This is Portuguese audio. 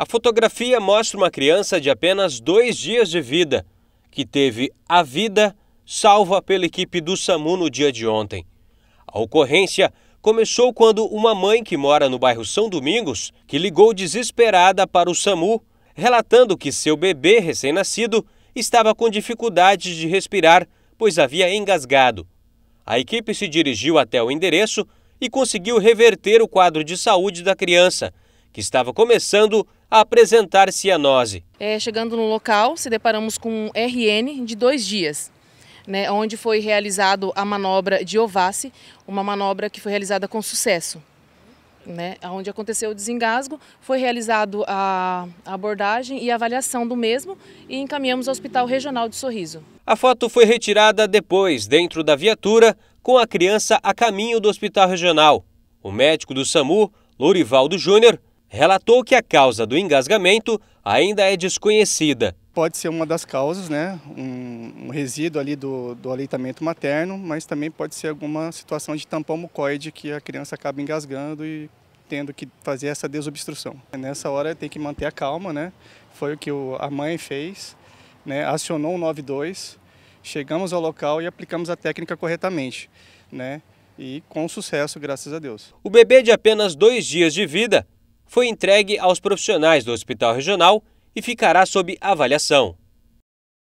A fotografia mostra uma criança de apenas dois dias de vida, que teve a vida salva pela equipe do SAMU no dia de ontem. A ocorrência começou quando uma mãe que mora no bairro São Domingos, que ligou desesperada para o SAMU, relatando que seu bebê recém-nascido estava com dificuldades de respirar, pois havia engasgado. A equipe se dirigiu até o endereço e conseguiu reverter o quadro de saúde da criança, que estava começando apresentar apresentar cianose. É, chegando no local, se deparamos com um RN de dois dias. Né, onde foi realizada a manobra de Ovace, uma manobra que foi realizada com sucesso. Né, onde aconteceu o desengasgo, foi realizado a abordagem e avaliação do mesmo e encaminhamos ao Hospital Regional de Sorriso. A foto foi retirada depois, dentro da viatura, com a criança a caminho do Hospital Regional. O médico do SAMU, Lourivaldo Júnior, relatou que a causa do engasgamento ainda é desconhecida. Pode ser uma das causas, né? um, um resíduo ali do, do aleitamento materno, mas também pode ser alguma situação de tampão mucoide que a criança acaba engasgando e tendo que fazer essa desobstrução. Nessa hora tem que manter a calma, né? Foi o que o, a mãe fez, né? acionou o 92, chegamos ao local e aplicamos a técnica corretamente, né? E com sucesso, graças a Deus. O bebê de apenas dois dias de vida foi entregue aos profissionais do Hospital Regional e ficará sob avaliação.